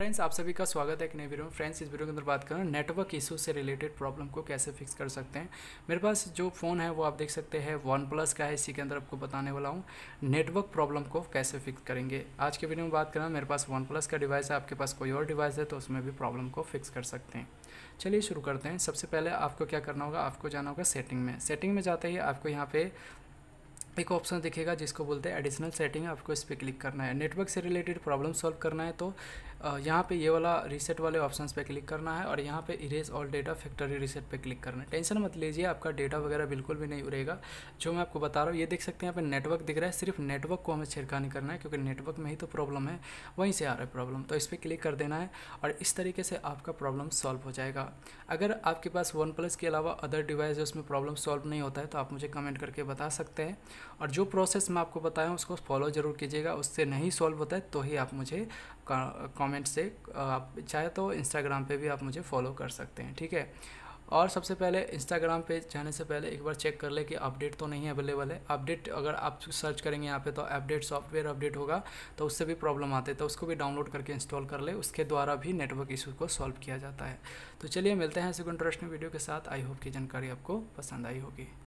friends आप सभी का स्वागत है एक नए वीडियो में फ्रेंड्स इस वीडियो के अंदर बात करें नेटवर्क इशू से रिलेटेड प्रॉब्लम को कैसे फिक्स कर सकते हैं मेरे पास जो फ़ोन है वो आप देख सकते हैं वन प्लस का है इसी के अंदर आपको बताने वाला हूँ नेटवर्क प्रॉब्लम को कैसे फिक्स करेंगे आज के वीडियो में बात करें मेरे पास वन प्लस का डिवाइस है आपके पास कोई और डिवाइस है तो उसमें भी प्रॉब्लम को फिक्स कर सकते हैं चलिए शुरू करते हैं सबसे पहले आपको क्या करना होगा आपको जाना होगा सेटिंग में सेटिंग में जाते ही आपको यहाँ पे एक ऑप्शन दिखेगा जिसको बोलते हैं एडिशनल सेटिंग आपको इस पर क्लिक करना है नेटवर्क से रिलेटेड प्रॉब्लम सॉल्व करना है तो यहाँ पे ये वाला रीसेट वाले ऑप्शन पे क्लिक करना है और यहाँ पे erase all data factory reset पे क्लिक करना है टेंशन मत लीजिए आपका डेटा वगैरह बिल्कुल भी नहीं उड़ेगा जो मैं आपको बता रहा हूँ ये देख सकते हैं यहाँ पे नेटवर्क दिख रहा है सिर्फ नेटवर्क को हमें छिड़कानी करना है क्योंकि नेटवर्क में ही तो प्रॉब्लम है वहीं से आ रहा है प्रॉब्लम तो इस पर क्लिक कर देना है और इस तरीके से आपका प्रॉब्लम सॉल्व हो जाएगा अगर आपके पास वन प्लस के अलावा अदर डिवाइस है उसमें प्रॉब्लम सॉल्व नहीं होता है तो आप मुझे कमेंट करके बता सकते हैं और जो प्रोसेस मैं आपको बताया उसको फॉलो ज़रूर कीजिएगा उससे नहीं सॉल्व होता है तो ही आप मुझे कॉमेंट कमेंट से आप चाहे तो इंस्टाग्राम पे भी आप मुझे फॉलो कर सकते हैं ठीक है और सबसे पहले इंस्टाग्राम पे जाने से पहले एक बार चेक कर ले कि अपडेट तो नहीं अवेलेबल है अपडेट अगर आप सर्च करेंगे यहाँ पे तो अपडेट सॉफ्टवेयर अपडेट होगा तो उससे भी प्रॉब्लम आते हैं तो उसको भी डाउनलोड करके इंस्टॉल कर ले उसके द्वारा भी नेटवर्क इशू को सॉल्व किया जाता है तो चलिए मिलते हैं ऐसे इंटरेस्टिंग वीडियो के साथ आई होप की जानकारी आपको पसंद आई होगी